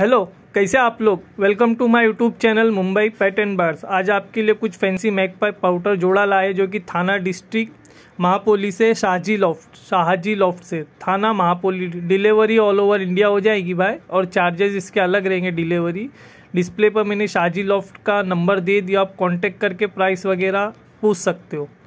hello कैसे आप लोग welcome to my YouTube channel Mumbai pattern bars आज आपके लिए कुछ फैंसी पर पाउडर जोड़ा लाए जो कि थाना डिस्ट्रिक्ट महापोली से शाहजी लॉफ्ट शाहजी लॉफ्ट से थाना महापोली डिलीवरी ऑल ओवर इंडिया हो जाएगी भाई और चार्जेस इसके अलग रहेंगे डिलीवरी डिस्प्ले पर मैंने शाहजी लॉफ्ट का नंबर दे दिया आप कॉन्टेक्ट करके प्राइस वगैरह पूछ सकते हो